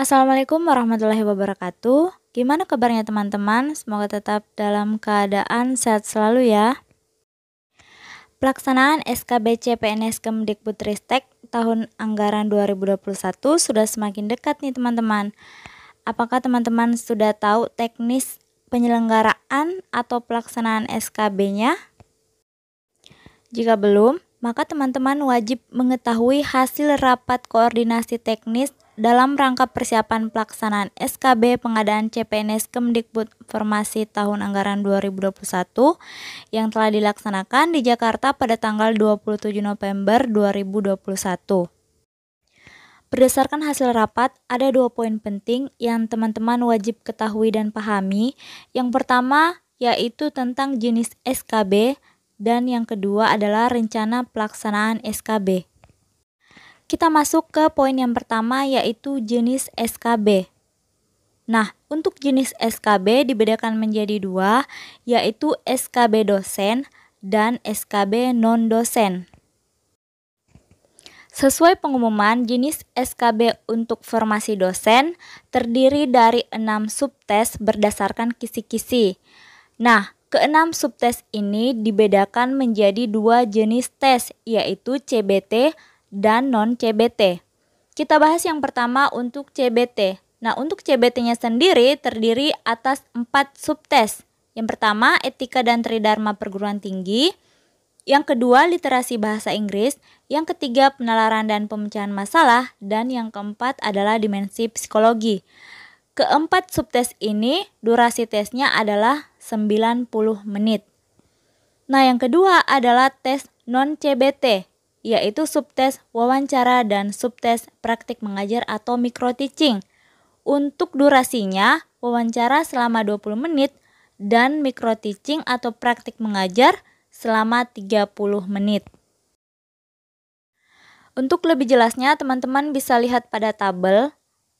Assalamualaikum warahmatullahi wabarakatuh. Gimana kabarnya teman-teman? Semoga tetap dalam keadaan sehat selalu ya. Pelaksanaan SKBC PNS Kemdikbudristek tahun anggaran 2021 sudah semakin dekat nih teman-teman. Apakah teman-teman sudah tahu teknis penyelenggaraan atau pelaksanaan SKB-nya? Jika belum, maka teman-teman wajib mengetahui hasil rapat koordinasi teknis dalam rangka persiapan pelaksanaan SKB pengadaan CPNS Kemdikbud Formasi tahun anggaran 2021 yang telah dilaksanakan di Jakarta pada tanggal 27 November 2021. Berdasarkan hasil rapat, ada dua poin penting yang teman-teman wajib ketahui dan pahami. Yang pertama yaitu tentang jenis SKB dan yang kedua adalah rencana pelaksanaan SKB. Kita masuk ke poin yang pertama yaitu jenis SKB. Nah, untuk jenis SKB dibedakan menjadi dua, yaitu SKB dosen dan SKB non-dosen. Sesuai pengumuman, jenis SKB untuk formasi dosen terdiri dari enam subtes berdasarkan kisi-kisi. Nah, keenam subtes ini dibedakan menjadi dua jenis tes, yaitu CBT dan non-CBT. Kita bahas yang pertama untuk CBT. Nah, untuk CBT-nya sendiri terdiri atas empat subtes. Yang pertama, etika dan tridharma perguruan tinggi. Yang kedua, literasi bahasa Inggris. Yang ketiga, penalaran dan pemecahan masalah. Dan yang keempat adalah dimensi psikologi. Keempat subtes ini, durasi tesnya adalah 90 menit. Nah, yang kedua adalah tes non-CBT yaitu subtes wawancara dan subtes praktik mengajar atau micro teaching. Untuk durasinya, wawancara selama 20 menit dan micro teaching atau praktik mengajar selama 30 menit. Untuk lebih jelasnya, teman-teman bisa lihat pada tabel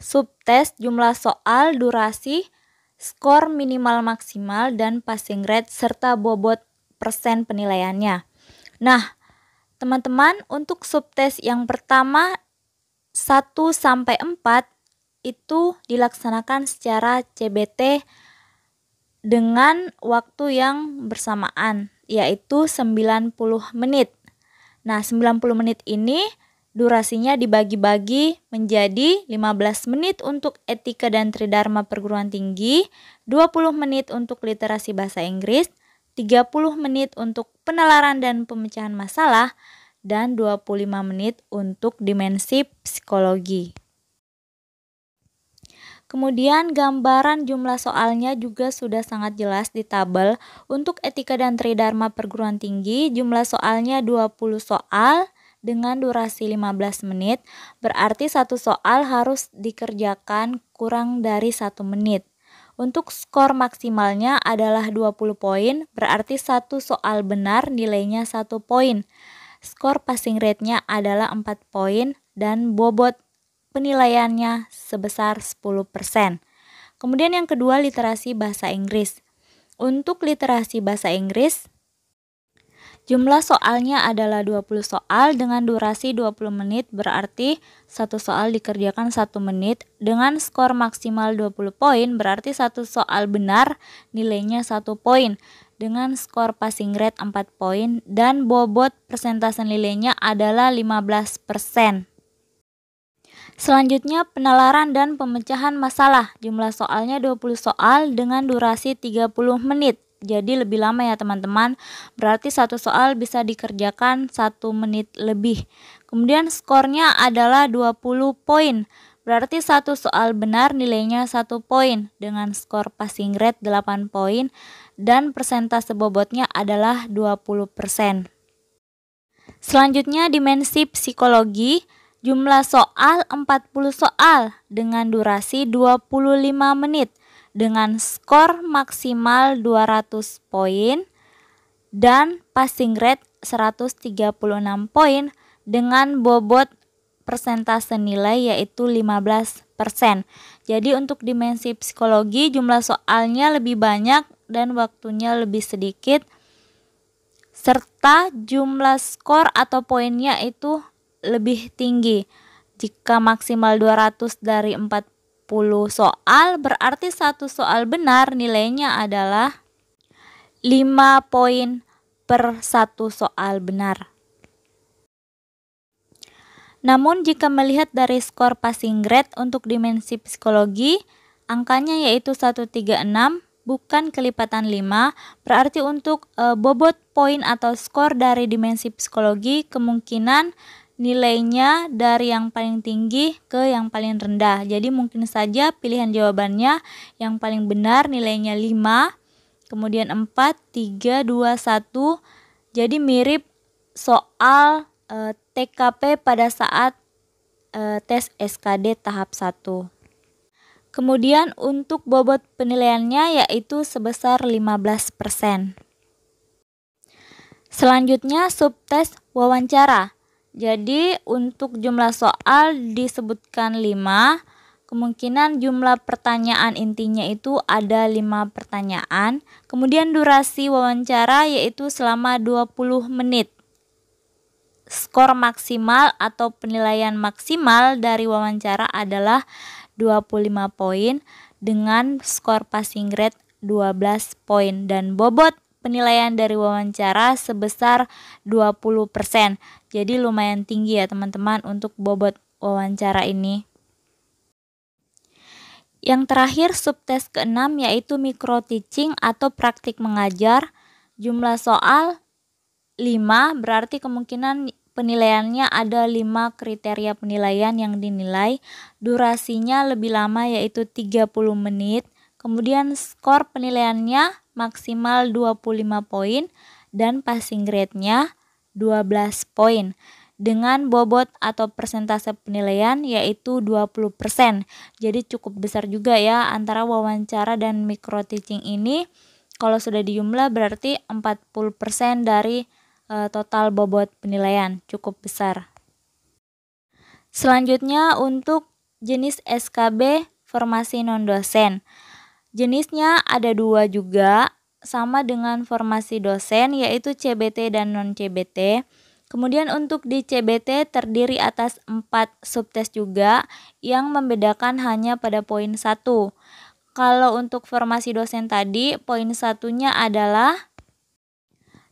subtes jumlah soal, durasi, skor minimal maksimal dan passing grade serta bobot persen penilaiannya. Nah, Teman-teman, untuk subtes yang pertama 1 sampai 4 itu dilaksanakan secara CBT dengan waktu yang bersamaan, yaitu 90 menit. Nah, 90 menit ini durasinya dibagi-bagi menjadi 15 menit untuk etika dan tridharma perguruan tinggi, 20 menit untuk literasi bahasa Inggris, 30 menit untuk penalaran dan pemecahan masalah, dan 25 menit untuk dimensi psikologi. Kemudian gambaran jumlah soalnya juga sudah sangat jelas di tabel. Untuk etika dan tridharma perguruan tinggi, jumlah soalnya 20 soal dengan durasi 15 menit, berarti satu soal harus dikerjakan kurang dari satu menit. Untuk skor maksimalnya adalah 20 poin, berarti satu soal benar nilainya satu poin. Skor passing rate-nya adalah 4 poin dan bobot penilaiannya sebesar 10%. Kemudian yang kedua literasi bahasa Inggris. Untuk literasi bahasa Inggris, Jumlah soalnya adalah 20 soal dengan durasi 20 menit berarti satu soal dikerjakan satu menit dengan skor maksimal 20 poin berarti satu soal benar nilainya satu poin dengan skor passing grade 4 poin dan bobot persentase nilainya adalah 15%. Selanjutnya penalaran dan pemecahan masalah. Jumlah soalnya 20 soal dengan durasi 30 menit jadi lebih lama ya teman-teman. Berarti satu soal bisa dikerjakan satu menit lebih. Kemudian skornya adalah 20 poin. Berarti satu soal benar nilainya satu poin dengan skor passing grade 8 poin dan persentase bobotnya adalah 20%. Selanjutnya dimensi psikologi, jumlah soal 40 soal dengan durasi 25 menit dengan skor maksimal 200 poin dan passing grade 136 poin dengan bobot persentase nilai yaitu 15%. Jadi untuk dimensi psikologi jumlah soalnya lebih banyak dan waktunya lebih sedikit serta jumlah skor atau poinnya itu lebih tinggi. Jika maksimal 200 dari 40 10 soal berarti satu soal benar nilainya adalah 5 poin per satu soal benar. Namun jika melihat dari skor passing grade untuk dimensi psikologi, angkanya yaitu 136 bukan kelipatan 5, berarti untuk e, bobot poin atau skor dari dimensi psikologi kemungkinan nilainya dari yang paling tinggi ke yang paling rendah. Jadi mungkin saja pilihan jawabannya yang paling benar nilainya 5, kemudian 4, 3, 2, 1. Jadi mirip soal e, eh, TKP pada saat e, tes SKD tahap 1. Kemudian untuk bobot penilaiannya yaitu sebesar 15%. Selanjutnya subtes wawancara. Jadi untuk jumlah soal disebutkan 5. Kemungkinan jumlah pertanyaan intinya itu ada 5 pertanyaan. Kemudian durasi wawancara yaitu selama 20 menit. Skor maksimal atau penilaian maksimal dari wawancara adalah 25 poin dengan skor passing grade 12 poin dan bobot penilaian dari wawancara sebesar 20%. Jadi lumayan tinggi ya teman-teman untuk bobot wawancara ini. Yang terakhir subtes keenam yaitu micro teaching atau praktik mengajar. Jumlah soal 5 berarti kemungkinan penilaiannya ada 5 kriteria penilaian yang dinilai. Durasinya lebih lama yaitu 30 menit. Kemudian skor penilaiannya maksimal 25 poin dan passing grade-nya 12 poin dengan bobot atau persentase penilaian yaitu 20%. Jadi cukup besar juga ya antara wawancara dan micro teaching ini. Kalau sudah dijumlah berarti 40% dari e, total bobot penilaian, cukup besar. Selanjutnya untuk jenis SKB formasi non dosen. Jenisnya ada dua juga, sama dengan formasi dosen yaitu CBT dan non-CBT. Kemudian untuk di CBT terdiri atas empat subtes juga yang membedakan hanya pada poin satu. Kalau untuk formasi dosen tadi, poin satunya adalah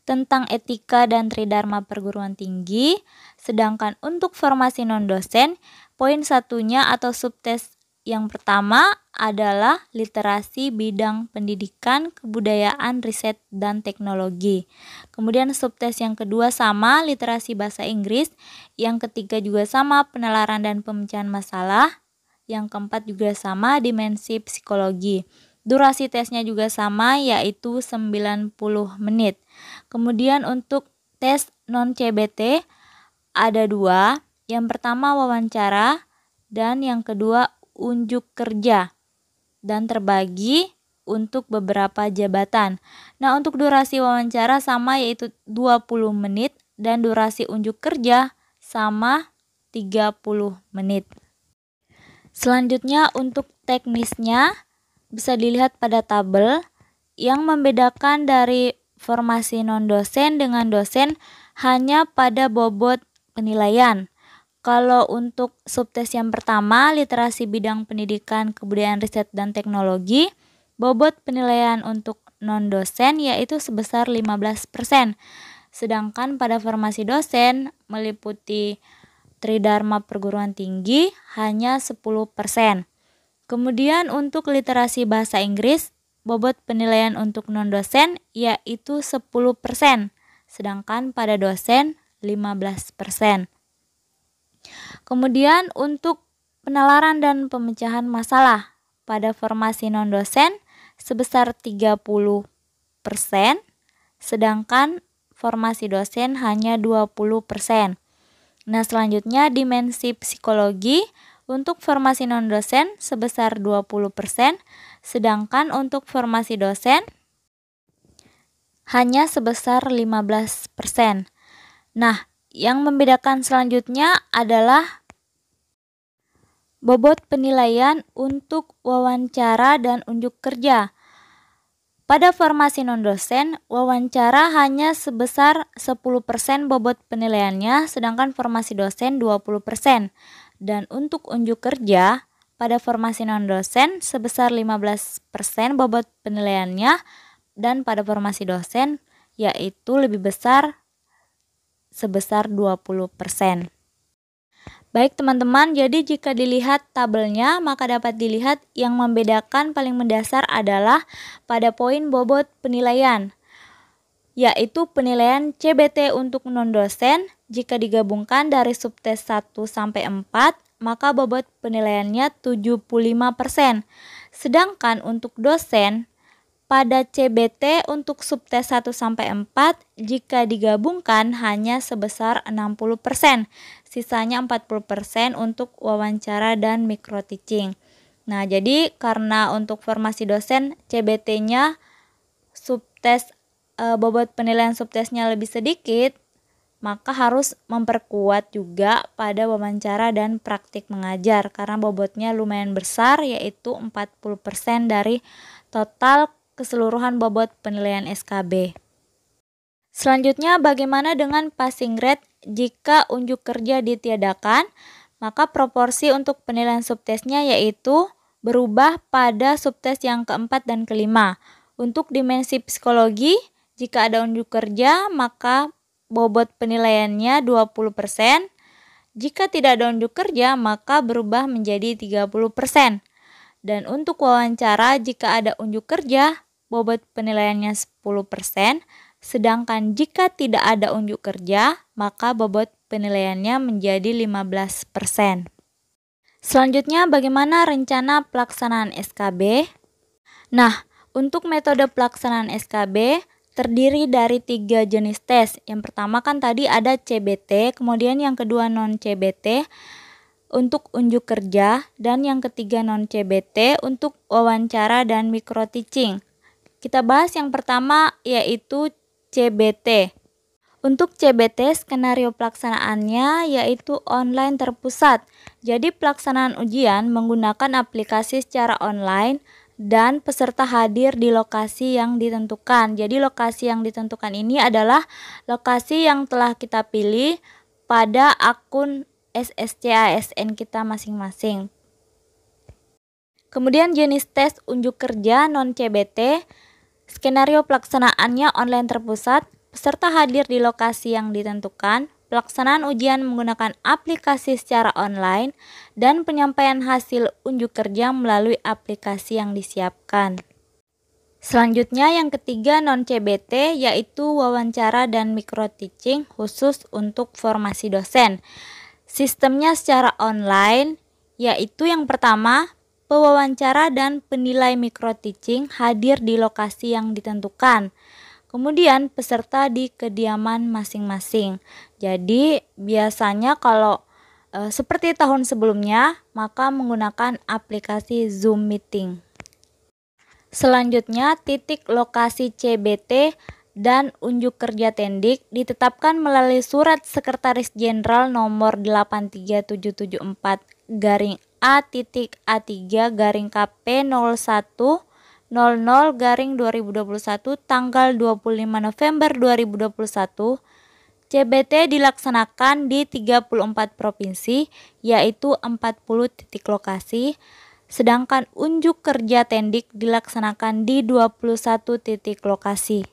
tentang etika dan tridharma perguruan tinggi, sedangkan untuk formasi non dosen, poin satunya atau subtes yang pertama adalah literasi bidang pendidikan, kebudayaan, riset, dan teknologi. Kemudian subtes yang kedua sama, literasi bahasa Inggris. Yang ketiga juga sama, penalaran dan pemecahan masalah. Yang keempat juga sama, dimensi psikologi. Durasi tesnya juga sama, yaitu 90 menit. Kemudian untuk tes non-CBT ada dua. Yang pertama wawancara, dan yang kedua unjuk kerja dan terbagi untuk beberapa jabatan. Nah, untuk durasi wawancara sama yaitu 20 menit dan durasi unjuk kerja sama 30 menit. Selanjutnya untuk teknisnya bisa dilihat pada tabel yang membedakan dari formasi non dosen dengan dosen hanya pada bobot penilaian. Kalau untuk subtes yang pertama, literasi bidang pendidikan, kebudayaan, riset, dan teknologi, bobot penilaian untuk non-dosen yaitu sebesar 15%. Sedangkan pada formasi dosen meliputi tridharma perguruan tinggi hanya 10%. Kemudian untuk literasi bahasa Inggris, bobot penilaian untuk non-dosen yaitu 10%, sedangkan pada dosen 15%. Kemudian untuk penalaran dan pemecahan masalah pada formasi non dosen sebesar 30%, sedangkan formasi dosen hanya 20%. Nah, selanjutnya dimensi psikologi untuk formasi non dosen sebesar 20%, sedangkan untuk formasi dosen hanya sebesar 15%. Nah, yang membedakan selanjutnya adalah bobot penilaian untuk wawancara dan unjuk kerja. Pada formasi non-dosen, wawancara hanya sebesar 10% bobot penilaiannya, sedangkan formasi dosen 20%. Dan untuk unjuk kerja, pada formasi non-dosen sebesar 15% bobot penilaiannya, dan pada formasi dosen yaitu lebih besar sebesar 20%. Baik teman-teman, jadi jika dilihat tabelnya maka dapat dilihat yang membedakan paling mendasar adalah pada poin bobot penilaian yaitu penilaian CBT untuk non-dosen jika digabungkan dari subtes 1 sampai 4 maka bobot penilaiannya 75%. Sedangkan untuk dosen pada CBT untuk subtes 1 sampai 4 jika digabungkan hanya sebesar 60%, sisanya 40% untuk wawancara dan micro teaching. Nah, jadi karena untuk formasi dosen CBT-nya subtes e, bobot penilaian subtesnya lebih sedikit, maka harus memperkuat juga pada wawancara dan praktik mengajar karena bobotnya lumayan besar yaitu 40% dari total keseluruhan bobot penilaian SKB. Selanjutnya, bagaimana dengan passing grade jika unjuk kerja ditiadakan? Maka proporsi untuk penilaian subtesnya yaitu berubah pada subtes yang keempat dan kelima. Untuk dimensi psikologi, jika ada unjuk kerja, maka bobot penilaiannya 20%. Jika tidak ada unjuk kerja, maka berubah menjadi 30%. Dan untuk wawancara jika ada unjuk kerja, bobot penilaiannya 10%, sedangkan jika tidak ada unjuk kerja, maka bobot penilaiannya menjadi 15%. Selanjutnya bagaimana rencana pelaksanaan SKB? Nah, untuk metode pelaksanaan SKB terdiri dari tiga jenis tes. Yang pertama kan tadi ada CBT, kemudian yang kedua non-CBT, untuk unjuk kerja, dan yang ketiga non-CBT untuk wawancara dan micro teaching. Kita bahas yang pertama yaitu CBT. Untuk CBT, skenario pelaksanaannya yaitu online terpusat. Jadi pelaksanaan ujian menggunakan aplikasi secara online dan peserta hadir di lokasi yang ditentukan. Jadi lokasi yang ditentukan ini adalah lokasi yang telah kita pilih pada akun SSC ASN kita masing-masing. Kemudian jenis tes unjuk kerja non-CBT, skenario pelaksanaannya online terpusat, peserta hadir di lokasi yang ditentukan, pelaksanaan ujian menggunakan aplikasi secara online, dan penyampaian hasil unjuk kerja melalui aplikasi yang disiapkan. Selanjutnya yang ketiga non-CBT yaitu wawancara dan micro teaching khusus untuk formasi dosen. Sistemnya secara online, yaitu yang pertama, pewawancara dan penilai micro teaching hadir di lokasi yang ditentukan. Kemudian peserta di kediaman masing-masing. Jadi biasanya kalau e, seperti tahun sebelumnya, maka menggunakan aplikasi Zoom Meeting. Selanjutnya titik lokasi CBT dan unjuk kerja Tendik ditetapkan melalui surat Sekretaris Jenderal nomor 83774 garing A titik A3 garing KP 01 00 garing 2021 tanggal 25 November 2021 CBT dilaksanakan di 34 provinsi yaitu 40 titik lokasi sedangkan unjuk kerja tendik dilaksanakan di 21 titik lokasi.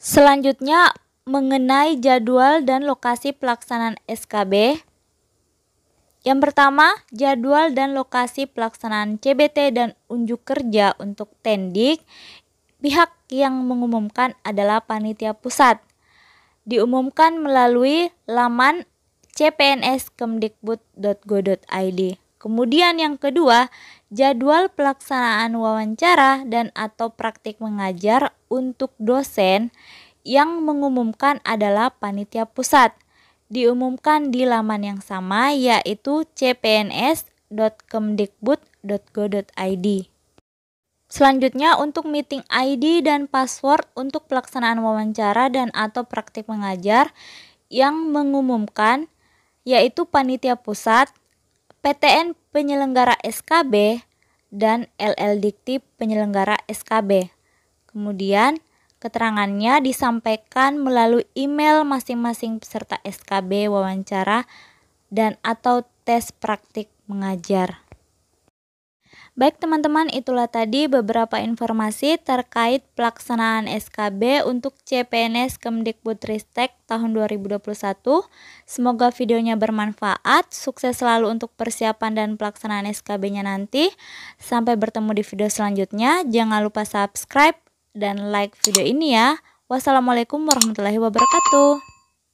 Selanjutnya mengenai jadwal dan lokasi pelaksanaan SKB. Yang pertama, jadwal dan lokasi pelaksanaan CBT dan unjuk kerja untuk Tendik. Pihak yang mengumumkan adalah panitia pusat. Diumumkan melalui laman cpns.kemdikbud.go.id. Kemudian yang kedua, jadwal pelaksanaan wawancara dan atau praktik mengajar untuk dosen yang mengumumkan adalah panitia pusat. Diumumkan di laman yang sama yaitu cpns.kemdikbud.go.id. Selanjutnya untuk meeting ID dan password untuk pelaksanaan wawancara dan atau praktik mengajar yang mengumumkan yaitu panitia pusat, PTN penyelenggara SKB, dan LL Dikti penyelenggara SKB. Kemudian, keterangannya disampaikan melalui email masing-masing peserta SKB wawancara dan atau tes praktik mengajar. Baik teman-teman, itulah tadi beberapa informasi terkait pelaksanaan SKB untuk CPNS Kemdikbudristek tahun 2021. Semoga videonya bermanfaat, sukses selalu untuk persiapan dan pelaksanaan SKB-nya nanti. Sampai bertemu di video selanjutnya, jangan lupa subscribe, dan like video ini ya. Wassalamualaikum warahmatullahi wabarakatuh.